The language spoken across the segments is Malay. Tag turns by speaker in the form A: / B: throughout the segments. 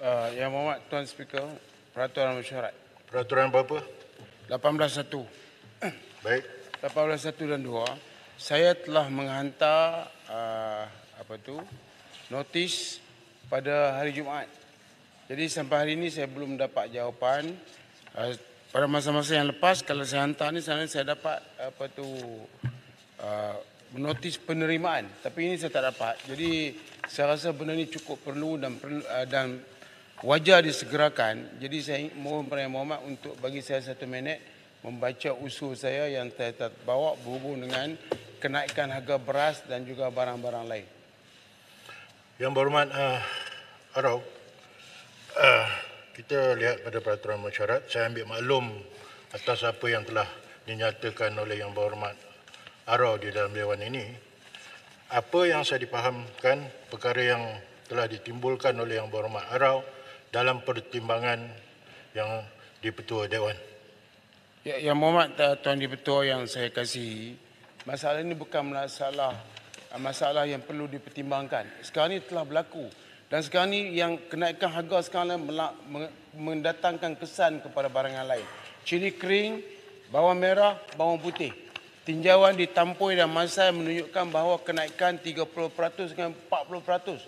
A: Uh, yang Mohd Tuan Speaker, peraturan mesyuarat. Peraturan berapa? 18.1. Baik. 18.1 dan 2. Saya telah menghantar uh, apa tu notis pada hari Jumaat. Jadi sampai hari ini saya belum dapat jawapan. Uh, pada masa-masa yang lepas kalau saya hantar ni sana saya dapat apa tu uh, notis penerimaan tapi ini saya tak dapat. Jadi saya rasa benda ini cukup perlu dan uh, dan wajar disegerakan. Jadi saya mohon kepada Muhammad untuk bagi saya satu minit membaca usul saya yang saya bawa berhubung dengan kenaikan harga beras
B: dan juga barang-barang lain. Yang berhormat uh, Arau, uh, kita lihat pada peraturan masyarakat, saya ambil maklum atas apa yang telah dinyatakan oleh yang berhormat Arau di dalam Dewan ini. Apa yang saya dipahamkan, perkara yang telah ditimbulkan oleh yang berhormat Arau, dalam pertimbangan yang dipertua Dewan.
A: Ya, yang Muhammad Tuan Dipertua yang saya kasihi, masalah ini bukan masalah masalah yang perlu dipertimbangkan. Sekarang ini telah berlaku dan sekarang ini yang kenaikan harga sekarang mendatangkan kesan kepada barang lain. Cili kering, bawang merah, bawang putih. Tinjauan di Tampoi dan Masai menunjukkan bahawa kenaikan 30% dengan 40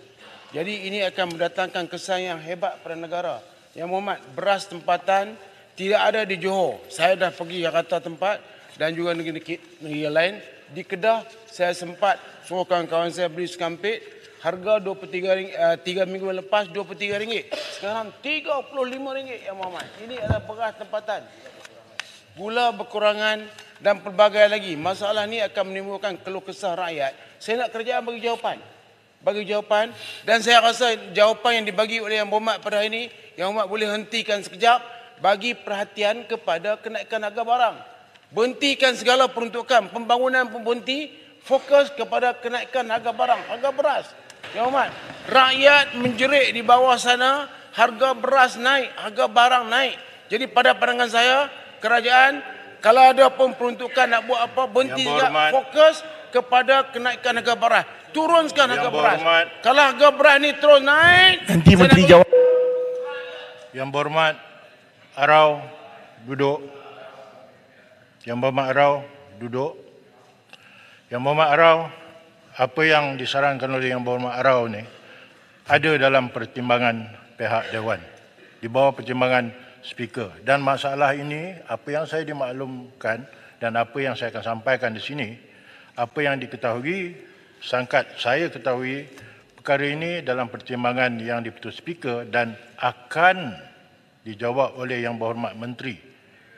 A: jadi ini akan mendatangkan kesan yang hebat pada negara. Yang Muhammad, beras tempatan tidak ada di Johor. Saya dah pergi Jakarta tempat dan juga negeri-negeri lain. Di Kedah, saya sempat suruh kawan-kawan saya beli sekampit. Harga 23 ring, uh, 3 minggu lepas RM23. Sekarang RM35, Yang Muhammad. Ini adalah beras tempatan. Gula berkurangan dan pelbagai lagi. Masalah ini akan menimbulkan keluh kesah rakyat. Saya nak kerjaan bagi jawapan bagi jawapan dan saya rasa jawapan yang dibagi oleh yang berhormat pada hari ini yang berhormat boleh hentikan sekejap bagi perhatian kepada kenaikan harga barang. Berhentikan segala peruntukan, pembangunan pun berhenti, fokus kepada kenaikan harga barang, harga beras. Yang berhormat, rakyat menjerit di bawah sana, harga beras naik, harga barang naik. Jadi pada pandangan saya, kerajaan kalau ada pun peruntukan nak buat apa, berhenti juga fokus kepada kenaikan harga barang turunkan harga beras. Kalau harga beras ni terus naik,
B: nanti menteri jawab. Yang berhormat Arau duduk. Yang berhormat Arau duduk. Yang berhormat Arau apa yang disarankan oleh Yang Berhormat Arau ni ada dalam pertimbangan pihak Dewan di bawah pertimbangan speaker dan masalah ini apa yang saya dimaklumkan dan apa yang saya akan sampaikan di sini apa yang diketahui sangkat saya ketahui perkara ini dalam pertimbangan yang diputus speaker dan akan dijawab oleh yang berhormat menteri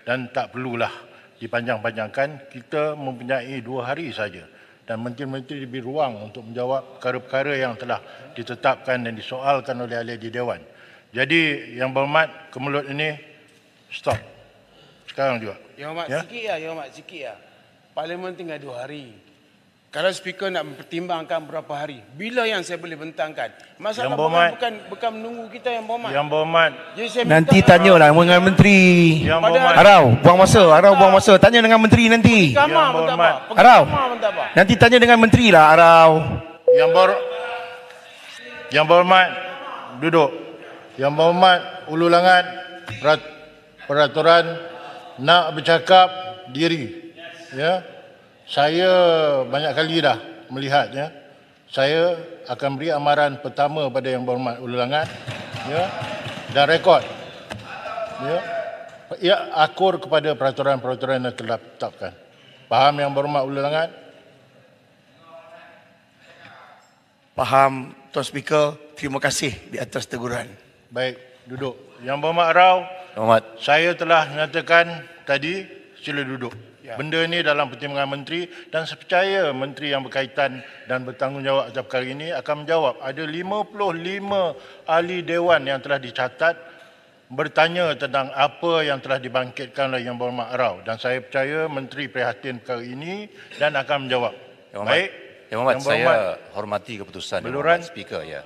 B: dan tak perlulah dipanjang-panjangkan kita mempunyai dua hari saja dan menteri-menteri diberi ruang untuk menjawab perkara-perkara yang telah ditetapkan dan disoalkan oleh ahli dewan. Jadi yang berhormat kemelut ini stop. Sekarang juga.
A: Yang berhormat ya? sikit ya, lah, yang berhormat sikit ya. Lah. Parlimen tinggal dua hari. Kalau speaker nak mempertimbangkan berapa hari, bila yang saya boleh bentangkan? Masalah yang berhormat, bukan bukan menunggu kita yang bomat. Yang bomat. Jadi saya nanti tanyalah dengan menteri. Yang berhormat. Arau, buang masa,
B: Arau buang masa. Tanya dengan menteri nanti. Yang berhormat. Arau. Nanti tanya dengan menteri lah Arau. Yang ber Yang bomat. Duduk. Yang bomat. Ulu Langat peraturan nak bercakap diri. Ya. Yeah saya banyak kali dah melihatnya saya akan beri amaran pertama pada yang berhormat ulangan ya dan rekod ya ia akur kepada peraturan-peraturan yang telah tetapkan. faham yang berhormat ulangan faham tuan speaker terima kasih di atas teguran baik duduk yang berhormat rau Saya telah nyatakan tadi sila duduk. Ya. Benda ini dalam pertimbangan menteri dan saya percaya menteri yang berkaitan dan bertanggungjawab atas perkara ini akan menjawab. Ada 55 ahli dewan yang telah dicatat bertanya tentang apa yang telah dibangkitkan oleh Yang Berhormat Rao dan saya percaya menteri prihatin perkara ini dan akan menjawab. Yang Baik. Yang Berhormat, yang saya hormati keputusan Beluran. Yang speaker ya.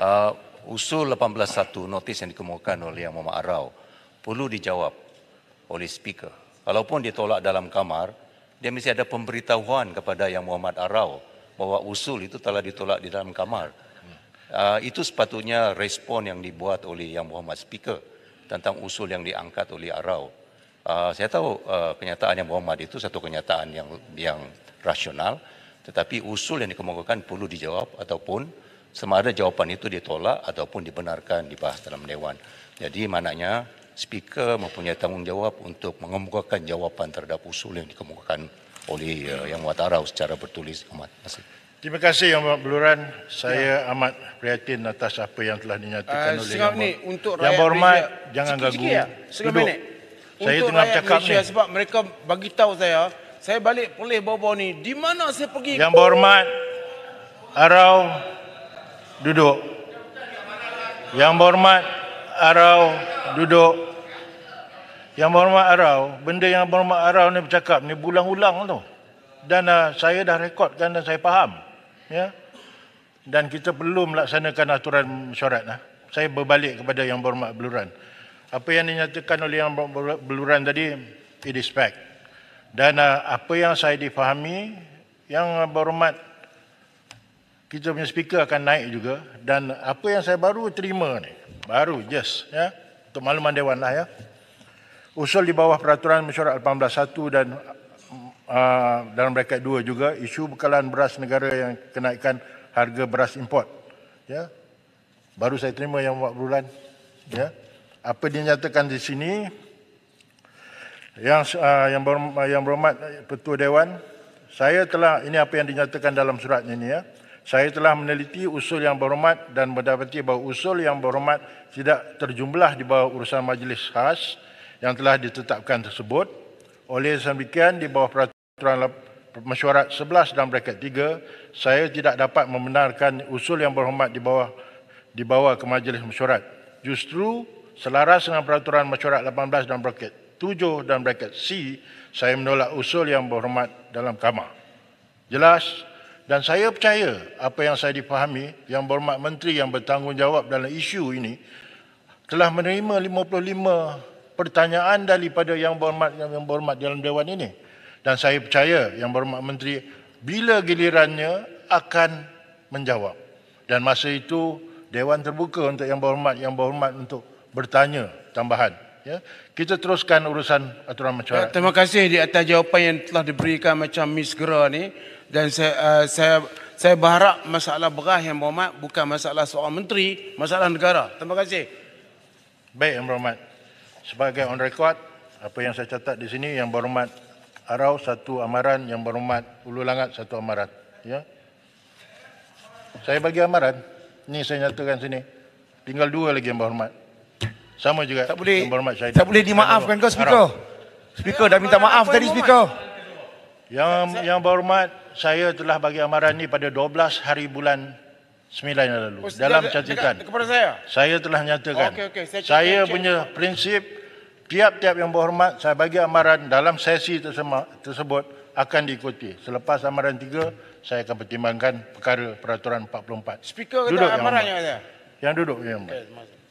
B: Uh, usul 18.1 notis yang dikemukakan oleh Yang Berhormat Rao perlu dijawab oleh speaker walaupun tolak dalam kamar, dia mesti ada pemberitahuan kepada yang Muhammad Arau bahwa usul itu telah ditolak di dalam kamar. Uh, itu sepatutnya respon yang dibuat oleh yang Muhammad Speaker tentang usul yang diangkat oleh Arau. Uh, saya tahu uh, kenyataan yang Muhammad itu satu kenyataan yang yang rasional, tetapi usul yang dikemukakan perlu dijawab ataupun sama ada jawapan itu ditolak ataupun dibenarkan dibahas dalam Dewan. Jadi maknanya speaker mempunyai tanggungjawab untuk mengemukakan jawapan terhadap usul yang dikemukakan oleh uh, Yang Muhtarau secara bertulis amat masih. Terima kasih Yang Muhammad Beluran. Saya ya. amat prihatin atas apa yang telah dinyatakan uh, oleh Yang ni, Yang Berhormat, jangan ganggu. Ya. Duduk. Saya untuk tengah cakap Malaysia, ni.
A: Sebab mereka bagi tahu saya, saya balik boleh bawa-bawa ni. Di mana saya pergi? Yang Berhormat,
B: Arau, duduk. Yang Berhormat, Arau duduk. Yang berhormat Arau, benda yang berhormat Arau ni bercakap ni berulang-ulang tu. Dan uh, saya dah rekodkan dan saya faham. Ya. Dan kita perlu melaksanakan aturan mesyuarat. lah Saya berbalik kepada yang berhormat Beluran. Apa yang dinyatakan oleh yang berhormat Beluran tadi, it is fact. Dan uh, apa yang saya difahami, yang berhormat kita punya speaker akan naik juga. Dan apa yang saya baru terima ni, baru yes ya untuk makluman dewan lah ya usul di bawah peraturan mesyuarat 18.1 dan uh, dalam bracket 2 juga isu bekalan beras negara yang kenaikan harga beras import ya baru saya terima yang buat bulan ya apa dinyatakan di sini yang uh, yang berhormat, yang berhormat petua dewan saya telah ini apa yang dinyatakan dalam surat ini ya saya telah meneliti usul yang berhormat dan mendapati bahawa usul yang berhormat tidak terjumlah di bawah urusan majlis khas yang telah ditetapkan tersebut. Oleh sebegian di bawah peraturan mesyuarat 11 dan bracket 3, saya tidak dapat membenarkan usul yang berhormat di bawah di bawah ke majlis mesyuarat. Justru selaras dengan peraturan mesyuarat 18 dan bracket 7 dan bracket C, saya menolak usul yang berhormat dalam kamar. Jelas, dan saya percaya apa yang saya dipahami yang berhormat menteri yang bertanggungjawab dalam isu ini telah menerima 55 pertanyaan daripada yang berhormat yang berhormat dalam dewan ini. Dan saya percaya yang berhormat menteri bila gilirannya akan menjawab. Dan masa itu dewan terbuka untuk yang berhormat yang berhormat untuk bertanya tambahan ya. Kita teruskan urusan aturan mesyuarat. Ya, terima
A: kasih di atas jawapan yang telah diberikan macam Miss Gera ni dan saya uh, saya saya berharap masalah berah yang berhormat bukan masalah seorang menteri, masalah negara. Terima kasih.
B: Baik yang berhormat. Sebagai on record, apa yang saya catat di sini yang berhormat Arau satu amaran, yang berhormat Ulu Langat satu amaran. Ya. Saya bagi amaran. Ini saya nyatakan sini. Tinggal dua lagi yang berhormat. Sama juga. Tak boleh. Tak boleh dimaafkan kau speaker. Haram. Speaker dah minta maaf tadi speaker. Yang yang berhormat, saya telah bagi amaran ini pada 12 hari bulan 9 yang lalu. Oh, dalam catatan. saya. Saya telah nyatakan. Oh, okay, okay. Saya, saya cek, punya cek. prinsip tiap-tiap yang berhormat saya bagi amaran dalam sesi tersebut akan diikuti. Selepas amaran 3 saya akan pertimbangkan perkara peraturan 44. Speaker kata duduk amaran yang ada. Yang duduk yang. Okay,